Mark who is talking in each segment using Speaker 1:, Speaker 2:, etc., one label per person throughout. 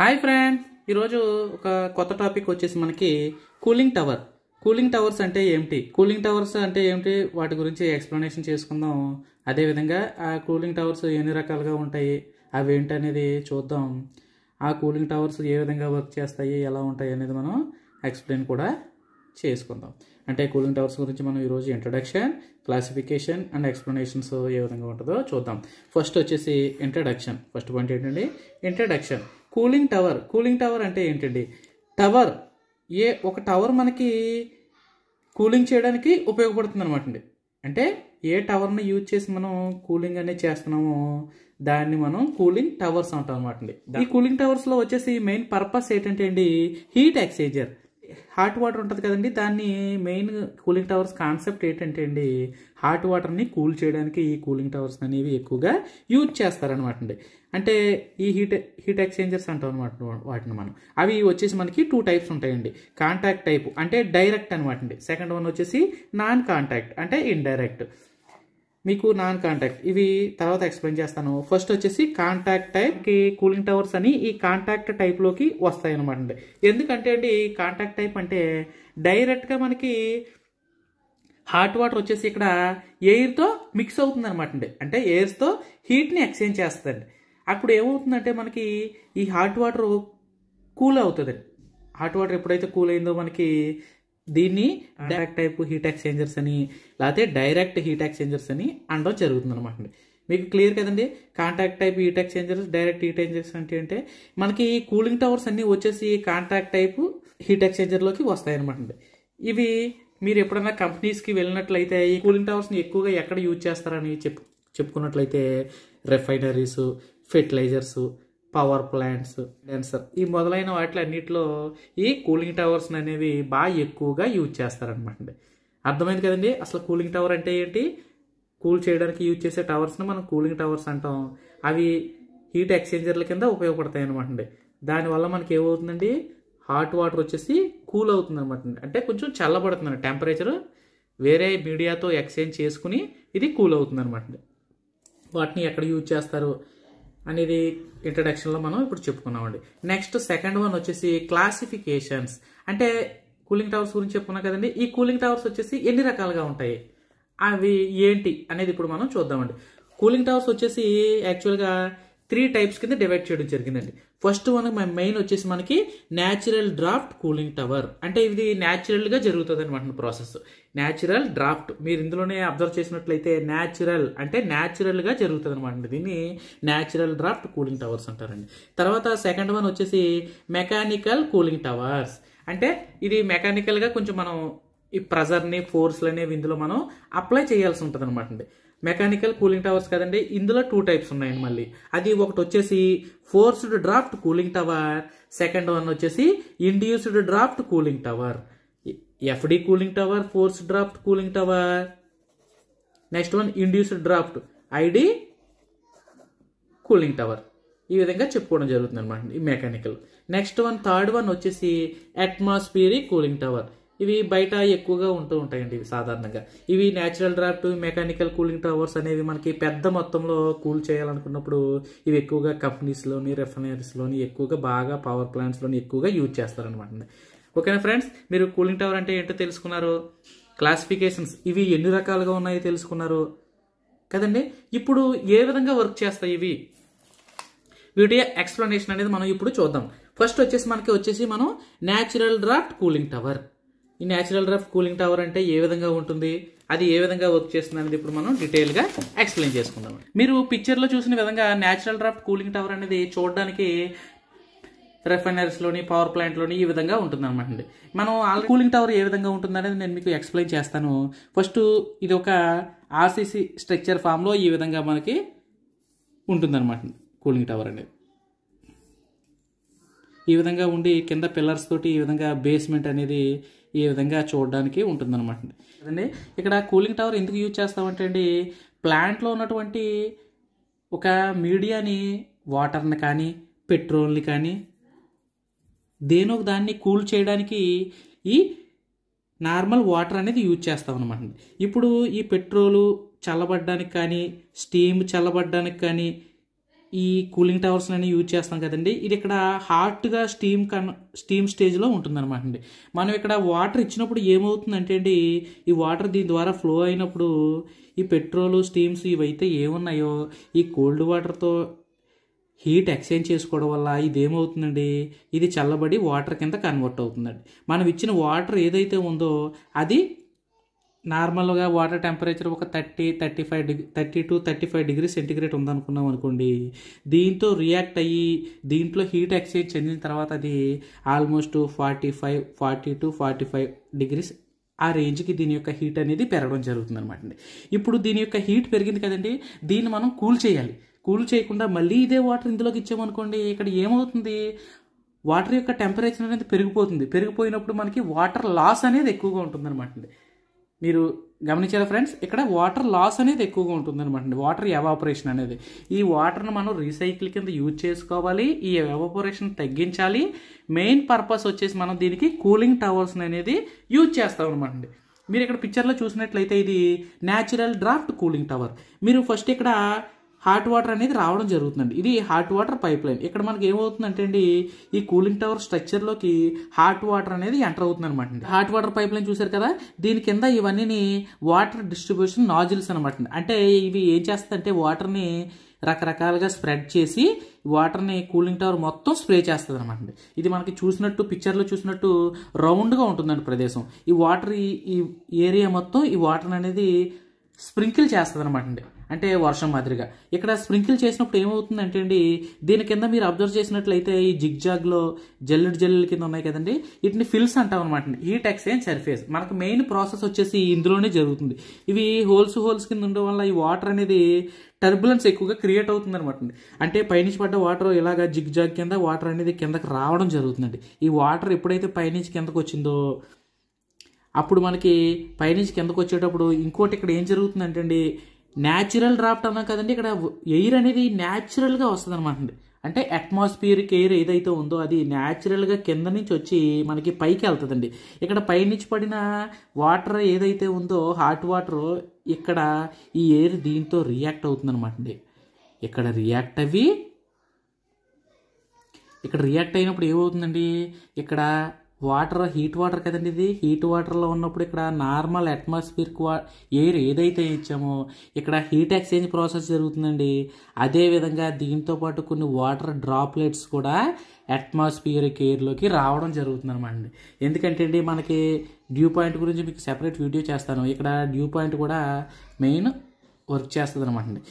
Speaker 1: hi friends ఈరోజు ఒక కొత్త టాపిక్ వచ్చేసి మనకి కూలింగ్ టవర్ కూలింగ్ టవర్స్ అంటే ఏమిటి కూలింగ్ టవర్స్ అంటే ఏమిటి వాటి గురించి ఎక్స్ప్లెనేషన్ చేసుకుందాం అదేవిధంగా ఆ కూలింగ్ టవర్స్ ఎన్ని రకాలుగా ఉంటాయి అవి ఏంటి అనేది చూద్దాం ఆ కూలింగ్ టవర్స్ ఏ విధంగా వర్క్ చేస్తాయి ఎలా ఉంటాయి అనేది మనం ఎక్స్ప్లెయిన్ కూడా చేసుకుందాం అంటే కూలింగ్ టవర్స్ గురించి మనం ఈరోజు ఇంట్రడక్షన్ క్లాసిఫికేషన్ అండ్ ఎక్స్ప్లెనేషన్స్ ఏ విధంగా ఉంటుందో చూద్దాం ఫస్ట్ వచ్చేసి ఇంట్రడక్షన్ ఫస్ట్ పాయింట్ ఏంటండి introduction cooling tower cooling tower అంటే ఏంటండి టవర్ ఏ ఒక టవర్ మనకి కూలింగ్ చేయడానికి ఉపయోగపడుతుంది అనమాట అండి అంటే ఏ టవర్ని యూజ్ చేసి మనం కూలింగ్ అనేది చేస్తున్నామో దాన్ని మనం కూలింగ్ టవర్స్ అంటాం అనమాట ఈ కూలింగ్ టవర్స్లో వచ్చేసి మెయిన్ పర్పస్ ఏంటంటే అండి హీట్ ఎక్స్చేంజర్ హాట్ వాటర్ ఉంటుంది కదండి దాన్ని మెయిన్ కూలింగ్ టవర్స్ కాన్సెప్ట్ ఏంటంటే అండి హాట్ వాటర్ని కూల్ చేయడానికి ఈ కూలింగ్ టవర్స్ అనేవి ఎక్కువగా యూజ్ చేస్తారనమాట అండి అంటే ఈ హీట్ హీట్ ఎక్స్చేంజర్స్ అంటాం అనమాట వాటిని మనం అవి వచ్చేసి మనకి టూ టైప్స్ ఉంటాయండి కాంటాక్ట్ టైప్ అంటే డైరెక్ట్ అనమాట అండి సెకండ్ వన్ వచ్చేసి నాన్ కాంటాక్ట్ అంటే ఇండైరెక్ట్ మీకు నాన్ కాంటాక్ట్ ఇవి తర్వాత ఎక్స్ప్లెయిన్ చేస్తాను ఫస్ట్ వచ్చేసి కాంటాక్ట్ టైప్కి కూలింగ్ టవర్స్ అని ఈ కాంటాక్ట్ టైప్లోకి వస్తాయి అనమాట అండి ఎందుకంటే అండి కాంటాక్ట్ టైప్ అంటే డైరెక్ట్గా మనకి హాట్ వాటర్ వచ్చేసి ఇక్కడ ఎయిర్తో మిక్స్ అవుతుంది అనమాట అండి అంటే ఎయిర్స్తో హీట్ని ఎక్స్చేంజ్ చేస్తుంది అప్పుడు ఏమవుతుందంటే మనకి ఈ హాట్ వాటర్ కూల్ అవుతుంది హాట్ వాటర్ ఎప్పుడైతే కూల్ అయిందో మనకి దీన్ని డైరెక్ట్ టైప్ హీట్ ఎక్స్చేంజర్స్ అని లేకపోతే డైరెక్ట్ హీట్ ఎక్స్చేంజర్స్ అని అనడం జరుగుతుంది అనమాట మీకు క్లియర్ కదండి contact type heat exchangers direct heat exchangers అంటే అంటే మనకి కూలింగ్ టవర్స్ అన్నీ వచ్చేసి కాంటాక్ట్ టైప్ హీట్ ఎక్స్చేంజర్లోకి వస్తాయన్నమాట ఇవి మీరు ఎప్పుడైనా కంపెనీస్కి వెళ్ళినట్లయితే ఈ కూలింగ్ టవర్స్ని ఎక్కువగా ఎక్కడ యూజ్ చేస్తారని చెప్పు చెప్పుకున్నట్లయితే refineries fertilisers power plants denser ఈ మొదలైన వాటి ఈ కూలింగ్ టవర్స్ అనేవి బాగా ఎక్కువగా యూజ్ చేస్తారనమాట అర్థమైంది కదండి అసలు కూలింగ్ టవర్ అంటే ఏంటి కూల్ చేయడానికి యూజ్ చేసే టవర్స్ని మనం కూలింగ్ టవర్స్ అంటాం అవి హీట్ ఎక్స్చేంజర్ల కింద ఉపయోగపడతాయి అనమాట దానివల్ల మనకి ఏమవుతుందండి హాట్ వాటర్ వచ్చేసి కూల్ అవుతుంది అనమాట అంటే కొంచెం చల్లబడుతుంది టెంపరేచర్ వేరే మీడియాతో ఎక్స్చేంజ్ చేసుకుని ఇది కూల్ అవుతుంది అనమాట వాటిని ఎక్కడ యూజ్ చేస్తారు అనేది ఇంట్రడక్షన్లో మనం ఇప్పుడు చెప్పుకున్నామండి నెక్స్ట్ సెకండ్ వన్ వచ్చేసి క్లాసిఫికేషన్స్ అంటే కూలింగ్ టవర్స్ గురించి చెప్పుకున్నాం కదండి ఈ కూలింగ్ టవర్స్ వచ్చేసి ఎన్ని రకాలుగా ఉంటాయి అవి ఏంటి అనేది ఇప్పుడు మనం చూద్దామండి కూలింగ్ టవర్స్ వచ్చేసి యాక్చువల్గా త్రీ టైప్స్ కింద డివైడ్ చేయడం జరిగిందండి ఫస్ట్ వన్ మెయిన్ వచ్చేసి మనకి న్యాచురల్ డ్రాఫ్ట్ కూలింగ్ టవర్ అంటే ఇది న్యాచురల్గా జరుగుతుంది అనమాట ప్రాసెస్ న్యాచురల్ డ్రాఫ్ట్ మీరు ఇందులోనే అబ్జర్వ్ చేసినట్లయితే న్యాచురల్ అంటే న్యాచురల్గా జరుగుతుంది అనమాట దీన్ని న్యాచురల్ డ్రాఫ్ట్ కూలింగ్ టవర్స్ అంటారండి తర్వాత సెకండ్ వన్ వచ్చేసి మెకానికల్ కూలింగ్ టవర్స్ అంటే ఇది మెకానికల్గా కొంచెం మనం ఈ ప్రెజర్ని అనేవి ఇందులో మనం అప్లై చేయాల్సి ఉంటుంది అనమాట అండి మెకానికల్ కూలింగ్ టవర్స్ కదండి ఇందులో టూ టైప్స్ ఉన్నాయండి మళ్ళీ అది ఒకటి వచ్చేసి forced draft cooling tower second one వచ్చేసి induced draft cooling tower FD cooling tower force draft cooling tower next one induced draft ID cooling tower ఈ విధంగా చెప్పుకోవడం జరుగుతుంది అనమాట ఈ mechanical next one third one వచ్చేసి అట్మాస్ఫియరిక్ కూలింగ్ టవర్ ఇవి బయట ఎక్కువగా ఉంటూ ఉంటాయండి ఇవి సాధారణంగా ఇవి natural draft mechanical cooling towers అనేవి మనకి పెద్ద మొత్తంలో కూల్ చేయాలనుకున్నప్పుడు ఇవి ఎక్కువగా కంపెనీస్లోని రిఫైనరీస్లోని ఎక్కువగా బాగా పవర్ ప్లాంట్స్లోని ఎక్కువగా యూజ్ చేస్తారనమాట ఓకేనా ఫ్రెండ్స్ మీరు కూలింగ్ టవర్ అంటే ఏంటో తెలుసుకున్నారు క్లాసిఫికేషన్స్ ఇవి ఎన్ని రకాలుగా ఉన్నాయో తెలుసుకున్నారు కదండి ఇప్పుడు ఏ విధంగా వర్క్ చేస్తాయి ఇవి వీటి ఎక్స్ప్లెనేషన్ అనేది మనం ఇప్పుడు చూద్దాం ఫస్ట్ వచ్చేసి మనకి వచ్చేసి మనం న్యాచురల్ డ్రాఫ్ట్ కూలింగ్ టవర్ ఈ న్యాచురల్ రఫ్ కూలింగ్ టవర్ అంటే ఏ విధంగా ఉంటుంది అది ఏ విధంగా వర్క్ చేస్తుంది అనేది ఇప్పుడు మనం డీటెయిల్గా ఎక్స్ప్లెయిన్ చేసుకుందాం మీరు పిక్చర్లో చూసిన విధంగా న్యాచురల్ రఫ్ కూలింగ్ టవర్ అనేది చూడడానికి రిఫైనరీస్లోని పవర్ ప్లాంట్లోని ఈ విధంగా అనమాట అండి మనం ఆల్ కూలింగ్ టవర్ ఏ విధంగా ఉంటుందనేది నేను మీకు ఎక్స్ప్లెయిన్ చేస్తాను ఫస్ట్ ఇది ఒక ఆర్సీసీ స్ట్రక్చర్ ఫామ్లో ఈ విధంగా మనకి ఉంటుందన్నమాట కూలింగ్ టవర్ అనేది ఈ విధంగా ఉండి కింద పిల్లర్స్ తోటి ఈ విధంగా బేస్మెంట్ అనేది ఈ విధంగా చూడడానికి ఉంటుందన్నమాట అనమాట ఇక్కడ కూలింగ్ టవర్ ఎందుకు యూజ్ చేస్తామంటే అండి ప్లాంట్లో ఉన్నటువంటి ఒక మీడియాని వాటర్ని కానీ పెట్రోల్ని కానీ దేని ఒక దాన్ని కూల్ చేయడానికి ఈ నార్మల్ వాటర్ అనేది యూజ్ చేస్తాం అనమాట ఇప్పుడు ఈ పెట్రోలు చల్లబడ్డానికి కానీ స్టీమ్ చల్లబడ్డానికి కానీ ఈ కూలింగ్ టవర్స్ అనేవి యూజ్ చేస్తాం కదండి ఇది ఇక్కడ హాట్గా స్టీమ్ కన్ స్టీమ్ స్టేజ్లో ఉంటుందన్నమాట అండి మనం ఇక్కడ వాటర్ ఇచ్చినప్పుడు ఏమవుతుందంటే అండి ఈ వాటర్ దీని ద్వారా ఫ్లో అయినప్పుడు ఈ పెట్రోల్ స్టీమ్స్ ఇవైతే ఏమున్నాయో ఈ కోల్డ్ వాటర్తో హీట్ ఎక్స్చేంజ్ చేసుకోవడం వల్ల ఇది ఏమవుతుందండి ఇది చల్లబడి వాటర్ కింద కన్వర్ట్ అవుతుందండి మనం ఇచ్చిన వాటర్ ఏదైతే ఉందో అది నార్మల్గా వాటర్ టెంపరేచర్ ఒక thirty thirty five degree thirty to thirty five degree centigrade ఉందనుకున్నాం అనుకోండి దీంతో రియాక్ట్ అయ్యి దీంట్లో హీట్ ఎక్స్చేంజ్ చెందిన తర్వాత అది almost forty five forty to forty five degrees ఆ రేంజ్కి దీని యొక్క హీట్ అనేది పెరగడం జరుగుతుంది అనమాట ఇప్పుడు దీని యొక్క హీట్ పెరిగింది కదండి దీన్ని మనం కూల్ చేయాలి కూల్ చేయకుండా మళ్ళీ ఇదే వాటర్ ఇందులోకి ఇచ్చామనుకోండి ఇక్కడ ఏమవుతుంది వాటర్ యొక్క టెంపరేచర్ అనేది పెరిగిపోతుంది పెరిగిపోయినప్పుడు మనకి వాటర్ లాస్ అనేది ఎక్కువగా అండి మీరు గమనించారు ఫ్రెండ్స్ ఇక్కడ వాటర్ లాస్ అనేది ఎక్కువగా ఉంటుంది అనమాట వాటర్ ఎవాపరేషన్ అనేది ఈ వాటర్ను మనం రీసైకిల్ కింద యూజ్ చేసుకోవాలి ఈ ఎవాపరేషన్ తగ్గించాలి మెయిన్ పర్పస్ వచ్చేసి మనం దీనికి కూలింగ్ టవర్స్ అనేది యూజ్ చేస్తాం అనమాట అండి మీరు ఇక్కడ పిక్చర్లో చూసినట్లయితే ఇది న్యాచురల్ డ్రాఫ్ట్ కూలింగ్ టవర్ మీరు ఫస్ట్ ఇక్కడ హాట్ వాటర్ అనేది రావడం జరుగుతుందండి ఇది హాట్ వాటర్ పైప్ లైన్ ఇక్కడ మనకి ఏమవుతుందంటే అండి ఈ కూలింగ్ టవర్ స్ట్రక్చర్లోకి హాట్ వాటర్ అనేది ఎంటర్ అవుతుంది అనమాట హాట్ వాటర్ పైప్ లైన్ చూసారు కదా దీని కింద ఇవన్నీ వాటర్ డిస్ట్రిబ్యూషన్ నాజిల్స్ అనమాట అంటే ఇవి ఏం చేస్తుందంటే వాటర్ని రకరకాలుగా స్ప్రెడ్ చేసి వాటర్ని కూలింగ్ టవర్ మొత్తం స్ప్రే చేస్తుంది అనమాట ఇది మనకి చూసినట్టు పిక్చర్లో చూసినట్టు రౌండ్గా ఉంటుందండి ప్రదేశం ఈ వాటర్ ఈ ఏరియా మొత్తం ఈ వాటర్ అనేది స్ప్రింకిల్ చేస్తుంది అనమాట అండి అంటే వర్షం మాదిరిగా ఇక్కడ స్ప్రింకిల్ చేసినప్పుడు ఏమవుతుందంటే అండి దీని కింద మీరు అబ్జర్వ్ చేసినట్లయితే ఈ జిగ్జాగ్లో జల్లు జల్లెల కింద ఉన్నాయి కదండి వీటిని ఫిల్స్ అంటాం అనమాట హీట్ ఎక్స్చేంజ్ సర్ఫేస్ మనకు మెయిన్ ప్రాసెస్ వచ్చేసి ఇందులోనే జరుగుతుంది ఇవి హోల్స్ హోల్స్ కింద ఉండడం వల్ల ఈ వాటర్ అనేది టర్బులెన్స్ ఎక్కువగా క్రియేట్ అవుతుంది అనమాట అంటే పైనుంచి పడ్డ వాటర్ ఇలాగ జిగ్జాగ్ కింద వాటర్ అనేది కిందకి రావడం జరుగుతుందండి ఈ వాటర్ ఎప్పుడైతే పైనుంచి కిందకు వచ్చిందో అప్పుడు మనకి పైనుంచి కిందకు వచ్చేటప్పుడు ఇంకోటి ఇక్కడ ఏం జరుగుతుందంటే అండి న్యాచురల్ డ్రాఫ్ట్ అన్నాం కదండి ఇక్కడ ఎయిర్ అనేది న్యాచురల్గా వస్తుంది అనమాట అంటే అట్మాస్ఫియర్కి ఎయిర్ ఏదైతే ఉందో అది న్యాచురల్గా కింద నుంచి వచ్చి మనకి పైకి వెళ్తుందండి ఇక్కడ పైనుంచి పడిన వాటర్ ఏదైతే ఉందో హాట్ వాటర్ ఇక్కడ ఈ ఎయిర్ దీంతో రియాక్ట్ అవుతుంది అండి ఇక్కడ రియాక్ట్ అవి ఇక్కడ రియాక్ట్ అయినప్పుడు ఏమవుతుందండి ఇక్కడ వాటర్ హీట్ వాటర్ కదండి ఇది హీట్ వాటర్లో ఉన్నప్పుడు ఇక్కడ నార్మల్ అట్మాస్ఫియర్ వా ఎయిర్ ఏదైతే ఇచ్చామో ఇక్కడ హీట్ ఎక్స్చేంజ్ ప్రాసెస్ జరుగుతుందండి అదేవిధంగా దీంతో పాటు కొన్ని వాటర్ డ్రాప్లెట్స్ కూడా అట్మాస్ఫియర్ కేర్లోకి రావడం జరుగుతుంది అనమాట ఎందుకంటే అండి మనకి డ్యూ పాయింట్ గురించి మీకు సెపరేట్ వీడియో చేస్తాను ఇక్కడ డ్యూ పాయింట్ కూడా మెయిన్ వర్క్ చేస్తుంది అనమాట అండి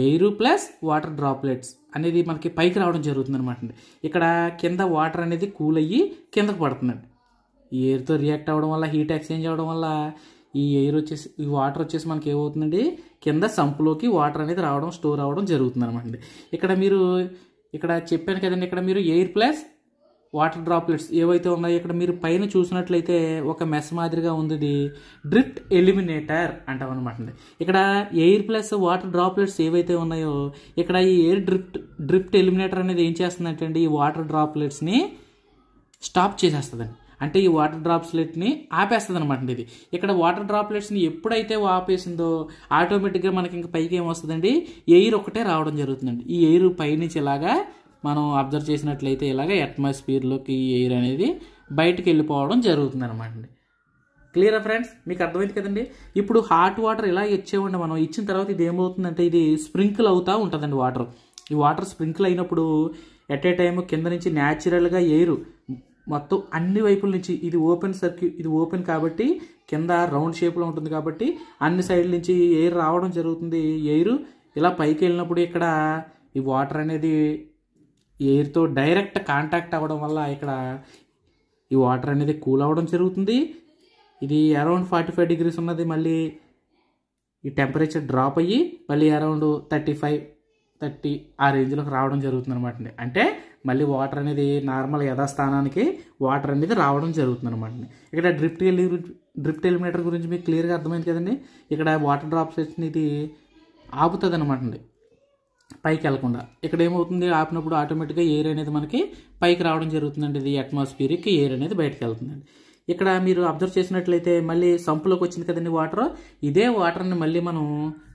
Speaker 1: ఎయిర్ ప్లస్ వాటర్ డ్రాప్లెట్స్ అనేది మనకి పైకి రావడం జరుగుతుంది అనమాట అండి ఇక్కడ కింద వాటర్ అనేది కూల్ అయ్యి కిందకు పడుతుందండి ఈ ఎయిర్తో రియాక్ట్ అవ్వడం వల్ల హీట్ ఎక్స్చేంజ్ అవ్వడం వల్ల ఈ ఎయిర్ వచ్చేసి ఈ వాటర్ వచ్చేసి మనకి ఏమవుతుందండి కింద సంపులోకి వాటర్ అనేది రావడం స్టోర్ అవ్వడం జరుగుతుంది అనమాట అండి ఇక్కడ మీరు ఇక్కడ చెప్పాను కదండి ఇక్కడ మీరు ఎయిర్ ప్లస్ వాటర్ డ్రాప్లెట్స్ ఏవైతే ఉన్నాయో ఇక్కడ మీరు పైన చూసినట్లయితే ఒక మెస్ మాదిరిగా ఉంది డ్రిప్ట్ ఎలిమినేటర్ అంటాం అనమాట ఇక్కడ ఎయిర్ ప్లస్ వాటర్ డ్రాప్లెట్స్ ఏవైతే ఉన్నాయో ఇక్కడ ఈ ఎయిర్ డ్రిప్ట్ డ్రిప్ట్ ఎలిమినేటర్ అనేది ఏం చేస్తుందంటే అండి ఈ వాటర్ డ్రాప్లెట్స్ని స్టాప్ చేసేస్తుందండి అంటే ఈ వాటర్ డ్రాప్స్లెట్ని ఆపేస్తుంది అనమాట ఇది ఇక్కడ వాటర్ డ్రాప్లెట్స్ని ఎప్పుడైతే ఆపేసిందో ఆటోమేటిక్గా మనకి ఇంకా పైకి ఏమొస్తుందండి ఎయిర్ ఒకటే రావడం జరుగుతుందండి ఈ ఎయిర్ పైనుంచి ఇలాగా మనం అబ్జర్వ్ చేసినట్లయితే ఇలాగ అట్మాస్ఫియర్లోకి ఎయిర్ అనేది బయటకు వెళ్ళిపోవడం జరుగుతుంది అనమాట అండి క్లియరా ఫ్రెండ్స్ మీకు అర్థమైంది కదండి ఇప్పుడు హాట్ వాటర్ ఇలా ఇచ్చేవండి మనం ఇచ్చిన తర్వాత ఇది ఏమవుతుందంటే ఇది స్ప్రింకిల్ అవుతూ ఉంటుందండి వాటర్ ఈ వాటర్ స్ప్రింకిల్ అయినప్పుడు ఎట్ ఏ టైం కింద నుంచి న్యాచురల్గా ఎయిర్ మొత్తం అన్ని వైపుల నుంచి ఇది ఓపెన్ సర్క్యూ ఇది ఓపెన్ కాబట్టి కింద రౌండ్ షేప్లో ఉంటుంది కాబట్టి అన్ని సైడ్ల నుంచి ఎయిర్ రావడం జరుగుతుంది ఎయిర్ ఇలా పైకి వెళ్ళినప్పుడు ఇక్కడ ఈ వాటర్ అనేది ఎయిర్తో డైరెక్ట్ కాంటాక్ట్ అవ్వడం వల్ల ఇక్కడ ఈ వాటర్ అనేది కూల్ అవ్వడం జరుగుతుంది ఇది అరౌండ్ ఫార్టీ ఫైవ్ డిగ్రీస్ ఉన్నది మళ్ళీ ఈ టెంపరేచర్ డ్రాప్ అయ్యి మళ్ళీ అరౌండ్ థర్టీ ఫైవ్ థర్టీ ఆ రేంజ్లోకి రావడం జరుగుతుంది అనమాట అండి అంటే మళ్ళీ వాటర్ అనేది నార్మల్ యథాస్థానానికి వాటర్ అనేది రావడం జరుగుతుంది అనమాట ఇక్కడ డ్రిప్ట్ ఎలి డ్రిప్ట్ ఎలిమినేటర్ గురించి మీకు క్లియర్గా అర్థమైంది కదండి ఇక్కడ వాటర్ డ్రాప్స్ వచ్చిన ఇది ఆపుతుంది అనమాట అండి పైకి వెళ్లకుండా ఇక్కడ ఏమవుతుంది ఆపినప్పుడు ఆటోమేటిక్గా ఎయిర్ అనేది మనకి పైకి రావడం జరుగుతుందండి ఇది అట్మాస్ఫియర్కి ఎయిర్ అనేది బయటకు వెళ్తుందండి ఇక్కడ మీరు అబ్జర్వ్ చేసినట్లయితే మళ్ళీ సంపులోకి వచ్చింది కదండి వాటర్ ఇదే వాటర్ని మళ్ళీ మనం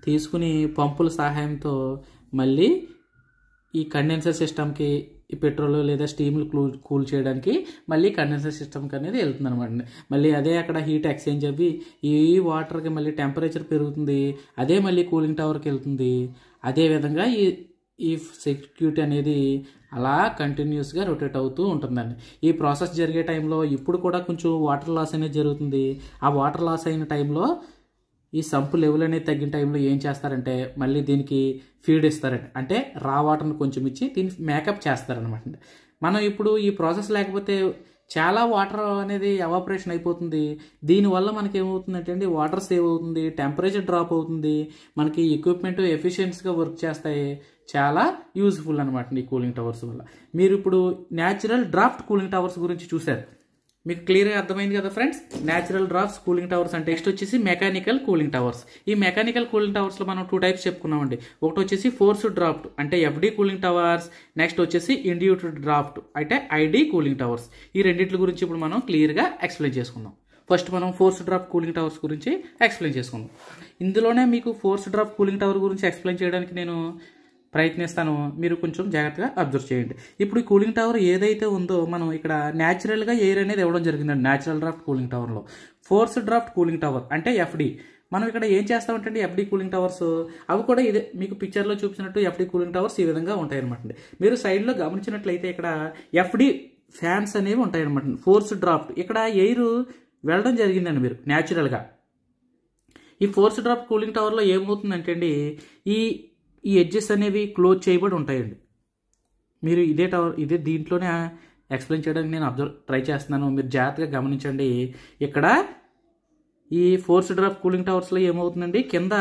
Speaker 1: తీసుకుని పంపుల సహాయంతో మళ్ళీ ఈ కండెన్సర్ సిస్టమ్కి ఈ పెట్రోల్ లేదా స్టీమ్లు కూల్ కూల్ చేయడానికి మళ్ళీ కండెన్సర్ సిస్టమ్కి అనేది వెళ్తుంది అనమాట మళ్ళీ అదే అక్కడ హీట్ ఎక్స్చేంజ్ అవి ఈ వాటర్కి మళ్ళీ టెంపరేచర్ పెరుగుతుంది అదే మళ్ళీ కూలింగ్ టవర్కి వెళ్తుంది అదే విధంగా ఈ ఈ సెక్యూరిటీ అనేది అలా కంటిన్యూస్గా రొటేట్ అవుతూ ఉంటుందండి ఈ ప్రాసెస్ జరిగే టైంలో ఇప్పుడు కూడా కొంచెం వాటర్ లాస్ అనేది జరుగుతుంది ఆ వాటర్ లాస్ అయిన టైంలో ఈ సంపు లెవెల్ అనేది తగ్గిన టైంలో ఏం చేస్తారంటే మళ్ళీ దీనికి ఫీడ్ ఇస్తారండి అంటే రా వాటర్ని కొంచెం ఇచ్చి దీన్ని మేకప్ చేస్తారనమాట మనం ఇప్పుడు ఈ ప్రాసెస్ లేకపోతే చాలా వాటర్ అనేది ఎవాపరేషన్ అయిపోతుంది దీనివల్ల మనకి ఏమవుతుందంటే అండి వాటర్ సేవ్ అవుతుంది టెంపరేచర్ డ్రాప్ అవుతుంది మనకి ఎక్విప్మెంట్ ఎఫిషియన్స్గా వర్క్ చేస్తాయి చాలా యూజ్ఫుల్ అనమాట ఈ కూలింగ్ టవర్స్ వల్ల మీరు ఇప్పుడు న్యాచురల్ డ్రాఫ్ట్ కూలింగ్ టవర్స్ గురించి చూశారు మీకు క్లియర్గా అర్థమైంది కదా friends natural drops cooling towers అంటే నెక్స్ట్ వచ్చేసి మెకానికల్ కూలింగ్ టవర్స్ ఈ మెకానికల్ కూలింగ్ టవర్స్లో మనం టూ టైప్స్ చెప్పుకున్నామండి ఒకటి వచ్చేసి ఫోర్స్ డ్రాఫ్ట్ అంటే ఎఫ్డి కూలింగ్ టవర్స్ నెక్స్ట్ వచ్చేసి ఇండియూటెడ్ డ్రాఫ్ట్ అంటే ఐడి కూలింగ్ టవర్స్ ఈ రెండింటి గురించి ఇప్పుడు మనం క్లియర్గా ఎక్స్ప్లెయిన్ చేసుకుందాం ఫస్ట్ మనం ఫోర్స్ డ్రాప్ కూలింగ్ టవర్స్ గురించి ఎక్స్ప్లెయిన్ చేసుకుందాం ఇందులోనే మీకు ఫోర్స్ డ్రాప్ కూలింగ్ టవర్ గురించి ఎక్స్ప్లెయిన్ చేయడానికి నేను ప్రయత్నిస్తాను మీరు కొంచెం జాగ్రత్తగా అబ్జర్వ్ చేయండి ఇప్పుడు ఈ కూలింగ్ టవర్ ఏదైతే ఉందో మనం ఇక్కడ న్యాచురల్గా ఎయిర్ అనేది ఇవ్వడం జరిగిందండి న్యాచురల్ డ్రాఫ్ట్ కూలింగ్ టవర్లో ఫోర్స్ డ్రాఫ్ట్ కూలింగ్ టవర్ అంటే ఎఫ్డి మనం ఇక్కడ ఏం చేస్తామంటే ఎఫ్డి కూలింగ్ టవర్స్ అవి కూడా ఇదే మీకు పిక్చర్లో చూపించినట్టు ఎఫ్డి కూలింగ్ టవర్స్ ఈ విధంగా ఉంటాయి అనమాట మీరు సైడ్లో గమనించినట్లయితే ఇక్కడ ఎఫ్డి ఫ్యాన్స్ అనేవి ఉంటాయన్నమాట ఫోర్స్ డ్రాఫ్ట్ ఇక్కడ ఎయిర్ వెళ్ళడం జరిగిందండి మీరు న్యాచురల్గా ఈ ఫోర్స్ డ్రాప్ కూలింగ్ టవర్లో ఏమవుతుందంటే అండి ఈ ఈ ఎడ్జెస్ అనేవి క్లోజ్ చేయబడి ఉంటాయండి మీరు ఇదే టవర్ ఇదే దీంట్లోనే ఎక్స్ప్లెయిన్ చేయడానికి నేను అబ్జర్వ్ ట్రై చేస్తున్నాను మీరు జాగ్రత్తగా గమనించండి ఇక్కడ ఈ ఫోర్స్ డ్రాప్ కూలింగ్ టవర్స్లో ఏమవుతుందండి కింద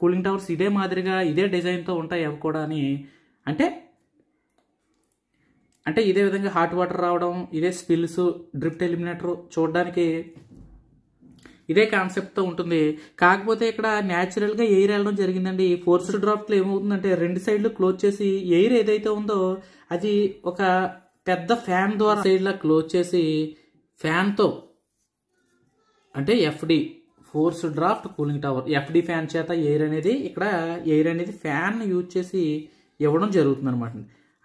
Speaker 1: కూలింగ్ టవర్స్ ఇదే మాదిరిగా ఇదే డిజైన్తో ఉంటాయి అవి కూడా అని అంటే అంటే ఇదే విధంగా హాట్ వాటర్ రావడం ఇదే స్పిల్స్ డ్రిఫ్ట్ ఎలిమినేటర్ చూడడానికి ఇదే కాన్సెప్ట్తో ఉంటుంది కాకపోతే ఇక్కడ న్యాచురల్గా ఎయిర్ వెళ్ళడం జరిగిందండి ఫోర్స్ డ్రాఫ్ట్లు ఏమవుతుందంటే రెండు సైడ్లు క్లోజ్ చేసి ఎయిర్ ఏదైతే ఉందో అది ఒక పెద్ద ఫ్యాన్ ద్వారా సైడ్లా క్లోజ్ చేసి ఫ్యాన్తో అంటే FD force draft cooling tower FD fan చేత ఎయిర్ అనేది ఇక్కడ ఎయిర్ అనేది ఫ్యాన్ యూజ్ చేసి ఇవ్వడం జరుగుతుంది అనమాట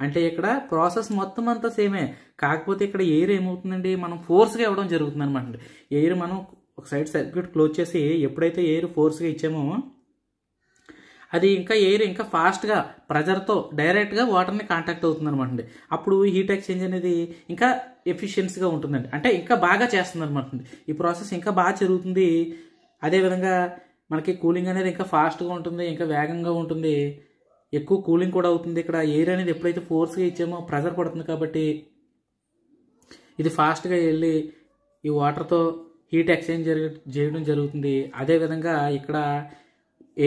Speaker 1: అంటే ఇక్కడ ప్రాసెస్ మొత్తం అంతా సేమే కాకపోతే ఇక్కడ ఎయిర్ ఏమవుతుందండి మనం ఫోర్స్గా ఇవ్వడం జరుగుతుంది అనమాట ఎయిర్ మనం ఒక సైడ్ సర్క్యూట్ క్లోజ్ చేసి ఎప్పుడైతే ఎయిర్ ఫోర్స్గా ఇచ్చామో అది ఇంకా ఎయిర్ ఇంకా ఫాస్ట్గా ప్రెజర్తో డైరెక్ట్గా వాటర్ని కాంటాక్ట్ అవుతుంది అనమాట అండి అప్పుడు హీట్ ఎక్స్చేంజ్ అనేది ఇంకా ఎఫిషియన్సీగా ఉంటుందండి అంటే ఇంకా బాగా చేస్తుంది అనమాట అండి ఈ ప్రాసెస్ ఇంకా బాగా జరుగుతుంది అదేవిధంగా మనకి కూలింగ్ అనేది ఇంకా ఫాస్ట్గా ఉంటుంది ఇంకా వేగంగా ఉంటుంది ఎక్కువ కూలింగ్ కూడా అవుతుంది ఇక్కడ ఎయిర్ అనేది ఎప్పుడైతే ఫోర్స్గా ఇచ్చామో ప్రెజర్ పడుతుంది కాబట్టి ఇది ఫాస్ట్గా వెళ్ళి ఈ వాటర్తో హీట్ ఎక్స్చేంజ్ జరి చేయడం జరుగుతుంది అదేవిధంగా ఇక్కడ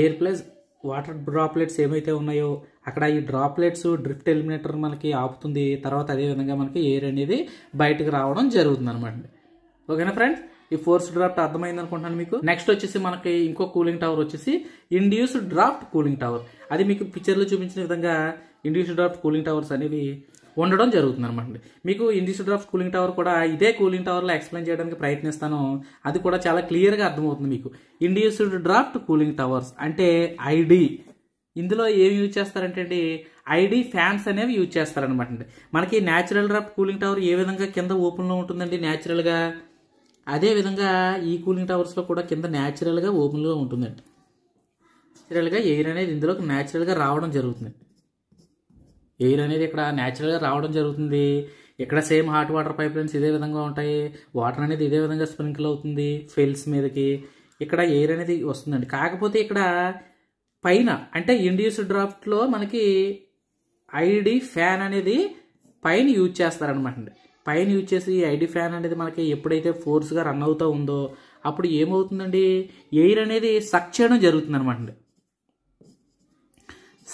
Speaker 1: ఎయిర్ ప్లస్ వాటర్ డ్రాప్లెట్స్ ఏమైతే ఉన్నాయో అక్కడ ఈ డ్రాప్లెట్స్ డ్రిఫ్ట్ ఎలిమినేటర్ మనకి ఆపుతుంది తర్వాత అదేవిధంగా మనకి ఎయిర్ అనేది బయటకు రావడం జరుగుతుంది అనమాట ఓకేనా ఫ్రెండ్స్ ఈ ఫోర్స్ డ్రాఫ్ట్ అర్థమైంది అనుకుంటున్నాను మీకు నెక్స్ట్ వచ్చేసి మనకి ఇంకో కూలింగ్ టవర్ వచ్చేసి ఇండ్యూస్ డ్రాఫ్ట్ కూలింగ్ టవర్ అది మీకు పిక్చర్లో చూపించిన విధంగా ఇండ్యూస్ డ్రాఫ్ట్ కూలింగ్ టవర్స్ అనేవి ఉండడం జరుగుతుంది అనమాట మీకు ఇన్స్టిట్యూట్ ఆఫ్ కూలింగ్ టవర్ కూడా ఇదే కూలింగ్ టవర్లో ఎక్స్ప్లెయిన్ చేయడానికి ప్రయత్నిస్తాను అది కూడా చాలా క్లియర్గా అర్థమవుతుంది మీకు ఇండ్యూస్డ్ డ్రాఫ్ట్ కూలింగ్ టవర్స్ అంటే ఐడి ఇందులో ఏం యూజ్ చేస్తారంటే అండి ఐడి ఫ్యాన్స్ అనేవి యూజ్ చేస్తారనమాట అండి మనకి న్యాచురల్ డ్రాఫ్ట్ కూలింగ్ టవర్ ఏ విధంగా కింద ఓపెన్లో ఉంటుందండి న్యాచురల్గా అదేవిధంగా ఈ కూలింగ్ టవర్స్లో కూడా కింద న్యాచురల్గా ఓపెన్లో ఉంటుందండి న్యాచురల్గా ఎయిర్ అనేది ఇందులోకి న్యాచురల్గా రావడం జరుగుతుంది ఎయిర్ అనేది ఇక్కడ న్యాచురల్గా రావడం జరుగుతుంది ఇక్కడ same hot water pipelines ఇదే విధంగా ఉంటాయి వాటర్ అనేది ఇదే విధంగా స్ప్రింకిల్ అవుతుంది ఫెల్స్ మీదకి ఇక్కడ ఎయిర్ అనేది వస్తుందండి కాకపోతే ఇక్కడ పైన అంటే ఇండియూస్ డ్రాఫ్ట్లో మనకి ఐడి ఫ్యాన్ అనేది పైన యూజ్ చేస్తారనమాట అండి పైన యూజ్ చేసి ఐడి ఫ్యాన్ అనేది మనకి ఎప్పుడైతే ఫోర్స్గా రన్ అవుతూ ఉందో అప్పుడు ఏమవుతుందండి ఎయిర్ అనేది సక్ చేయడం జరుగుతుంది అనమాట అండి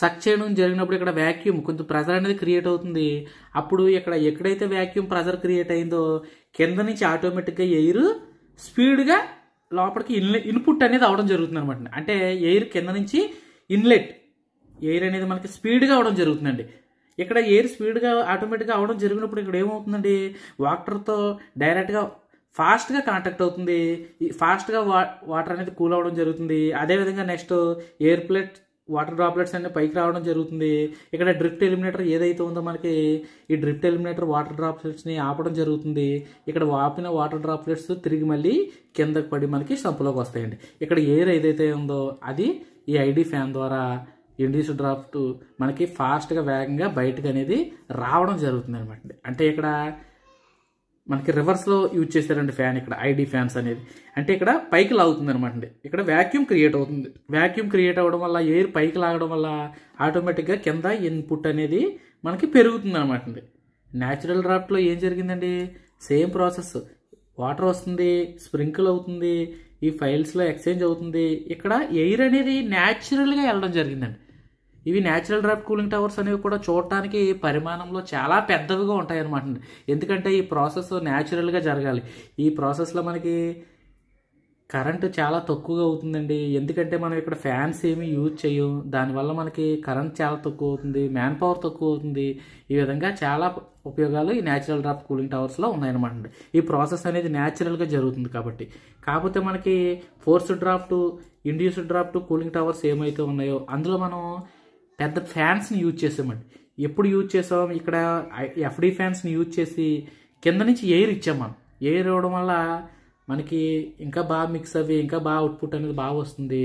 Speaker 1: సక్ చేయడం జరిగినప్పుడు ఇక్కడ వ్యాక్యూమ్ కొంచెం ప్రెజర్ అనేది క్రియేట్ అవుతుంది అప్పుడు ఇక్కడ ఎక్కడైతే వ్యాక్యూమ్ ప్రెజర్ క్రియేట్ అయిందో కింద నుంచి ఆటోమేటిక్గా ఎయిర్ స్పీడ్గా లోపలికి ఇన్లెట్ ఇన్పుట్ అనేది అవడం జరుగుతుంది అనమాట అంటే ఎయిర్ కింద నుంచి ఇన్లెట్ ఎయిర్ అనేది మనకి స్పీడ్గా అవడం జరుగుతుందండి ఇక్కడ ఎయిర్ స్పీడ్గా ఆటోమేటిక్గా అవడం జరిగినప్పుడు ఇక్కడ ఏమవుతుందండి వాటర్తో డైరెక్ట్గా ఫాస్ట్గా కాంటాక్ట్ అవుతుంది ఫాస్ట్గా వా వాటర్ అనేది కూల్ అవ్వడం జరుగుతుంది అదేవిధంగా next air plate water droplets అన్ని పైకి రావడం జరుగుతుంది ఇక్కడ డ్రిఫ్ట్ ఎలిమినేటర్ ఏదైతే ఉందో మనకి ఈ డ్రిఫ్ట్ ఎలిమినేటర్ వాటర్ డ్రాప్లెట్స్ని ఆపడం జరుగుతుంది ఇక్కడ వాపిన వాటర్ డ్రాప్లెట్స్ తిరిగి మళ్ళీ కిందకు పడి మనకి సంపులోకి వస్తాయండి ఇక్కడ ఎయిర్ ఏదైతే ఉందో అది ఈ ఐడి ఫ్యాన్ ద్వారా ఇండీస్ డ్రాఫ్ట్ మనకి ఫాస్ట్గా వేగంగా బయటకు అనేది రావడం జరుగుతుంది అనమాట అంటే ఇక్కడ మనకి రివర్స్లో యూజ్ చేశారండి ఫ్యాన్ ఇక్కడ ఐడి ఫ్యాన్స్ అనేది అంటే ఇక్కడ పైకి లాగుతుంది అనమాట అండి ఇక్కడ వ్యాక్యూమ్ క్రియేట్ అవుతుంది వ్యాక్యూమ్ క్రియేట్ అవ్వడం వల్ల ఎయిర్ పైకి లాగడం వల్ల ఆటోమేటిక్గా కింద ఇన్పుట్ అనేది మనకి పెరుగుతుంది అనమాట అండి న్యాచురల్ డ్రాఫ్ట్లో ఏం జరిగిందండి సేమ్ ప్రాసెస్ వాటర్ వస్తుంది స్ప్రింకిల్ అవుతుంది ఈ ఫైల్స్లో ఎక్స్చేంజ్ అవుతుంది ఇక్కడ ఎయిర్ అనేది న్యాచురల్గా వెళ్ళడం జరిగిందండి ఇవి న్యాచురల్ డ్రాప్ కూలింగ్ టవర్స్ అనేవి కూడా చూడటానికి పరిమాణంలో చాలా పెద్దవిగా ఉంటాయి అనమాట ఎందుకంటే ఈ ప్రాసెస్ న్యాచురల్గా జరగాలి ఈ ప్రాసెస్లో మనకి కరెంటు చాలా తక్కువగా అవుతుందండి ఎందుకంటే మనం ఇక్కడ ఫ్యాన్స్ ఏమీ యూజ్ చేయం దానివల్ల మనకి కరెంట్ చాలా తక్కువ అవుతుంది మ్యాన్ పవర్ తక్కువ అవుతుంది ఈ విధంగా చాలా ఉపయోగాలు ఈ న్యాచురల్ డ్రాప్ కూలింగ్ టవర్స్లో ఉన్నాయన్నమాట ఈ ప్రాసెస్ అనేది న్యాచురల్గా జరుగుతుంది కాబట్టి కాకపోతే మనకి force draft induced draft cooling towers ఏమైతే ఉన్నాయో అందులో మనం పెద్ద ఫ్యాన్స్ని యూజ్ చేసామండి ఎప్పుడు యూజ్ చేసాం ఇక్కడ ఎఫ్డీ ఫ్యాన్స్ని యూజ్ చేసి కింద నుంచి ఎయిర్ ఇచ్చాం మనం ఎయిర్ ఇవ్వడం వల్ల మనకి ఇంకా బాగా మిక్స్ అవి ఇంకా బాగా అవుట్పుట్ అనేది బాగా వస్తుంది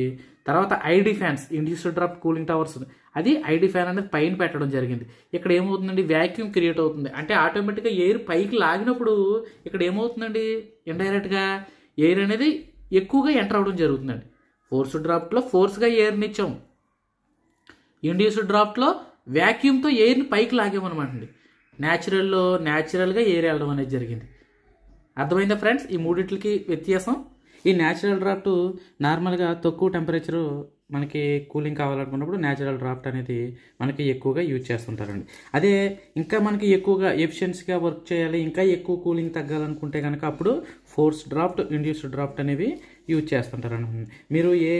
Speaker 1: తర్వాత ID fans induced drop cooling towers అది ఐడి ఫ్యాన్ అనేది పైన పెట్టడం జరిగింది ఇక్కడ ఏమవుతుందండి వ్యాక్యూమ్ క్రియేట్ అవుతుంది అంటే ఆటోమేటిక్గా ఎయిర్ పైకి లాగినప్పుడు ఇక్కడ ఏమవుతుందండి ఇండైరెక్ట్గా ఎయిర్ అనేది ఎక్కువగా ఎంటర్ అవ్వడం జరుగుతుందండి ఫోర్స్ డ్రాప్లో ఫోర్స్గా ఎయిర్నిచ్చాము ఇండ్యూస్డ్ డ్రాఫ్ట్లో వ్యాక్యూమ్తో ఎయిర్ని పైకి లాగేమనమాట అండి న్యాచురల్లో న్యాచురల్గా ఎయిర్ వెళ్ళడం అనేది జరిగింది అర్థమైందా ఫ్రెండ్స్ ఈ మూడింటికి వ్యత్యాసం ఈ న్యాచురల్ డ్రాఫ్ట్ నార్మల్గా తక్కువ టెంపరేచర్ మనకి కూలింగ్ కావాలనుకున్నప్పుడు న్యాచురల్ డ్రాఫ్ట్ అనేది మనకి ఎక్కువగా యూజ్ చేస్తుంటారండి అదే ఇంకా మనకి ఎక్కువగా ఎఫిషియన్సీగా వర్క్ చేయాలి ఇంకా ఎక్కువ కూలింగ్ తగ్గాలనుకుంటే కనుక అప్పుడు ఫోర్స్ డ్రాఫ్ట్ ఇండ్యూస్డ్ డ్రాఫ్ట్ అనేవి యూజ్ చేస్తుంటారండి మీరు ఏ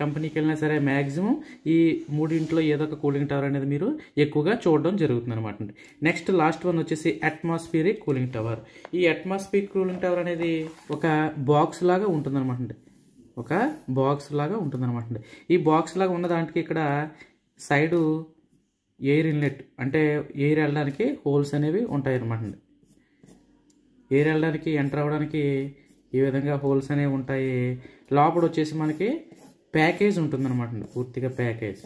Speaker 1: కంపెనీకి వెళ్ళినా సరే మ్యాక్సిమం ఈ మూడింట్లో ఏదో ఒక కూలింగ్ టవర్ అనేది మీరు ఎక్కువగా చూడడం జరుగుతుంది అనమాట నెక్స్ట్ లాస్ట్ వన్ వచ్చేసి అట్మాస్ఫియరిక్ కూలింగ్ టవర్ ఈ అట్మాస్ఫియర్ కూలింగ్ టవర్ అనేది ఒక బాక్స్ లాగా ఉంటుంది అండి ఒక బాక్స్ లాగా ఉంటుంది అనమాట ఈ బాక్స్ లాగా ఉన్న దానికి ఇక్కడ సైడు ఎయిర్ ఇన్లెట్ అంటే ఎయిర్ వెళ్ళడానికి హోల్స్ అనేవి ఉంటాయి అనమాట అండి ఎయిర్ వెళ్ళడానికి ఎంటర్ అవ్వడానికి ఈ విధంగా హోల్స్ అనేవి ఉంటాయి లోపల వచ్చేసి మనకి ప్యాకేజ్ ఉంటుంది అండి పూర్తిగా ప్యాకేజ్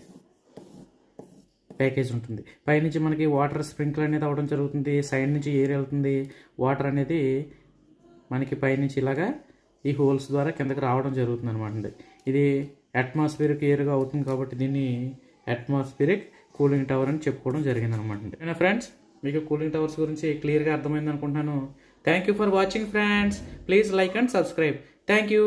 Speaker 1: ప్యాకేజ్ ఉంటుంది పైనుంచి మనకి వాటర్ స్ప్రింక్లర్ అనేది అవడం జరుగుతుంది సైడ్ నుంచి ఎయిర్ వెళ్తుంది వాటర్ అనేది మనకి పైనుంచి ఇలాగా ఈ హోల్స్ ద్వారా కిందకి రావడం జరుగుతుంది అనమాట ఇది అట్మాస్ఫిరిక్ ఎయిర్గా అవుతుంది కాబట్టి దీన్ని అట్మాస్ఫిరిక్ కూలింగ్ టవర్ అని చెప్పుకోవడం జరిగింది అనమాట ఫ్రెండ్స్ మీకు కూలింగ్ టవర్స్ గురించి క్లియర్గా అర్థమైంది అనుకుంటున్నాను thank you for watching friends please like and subscribe thank you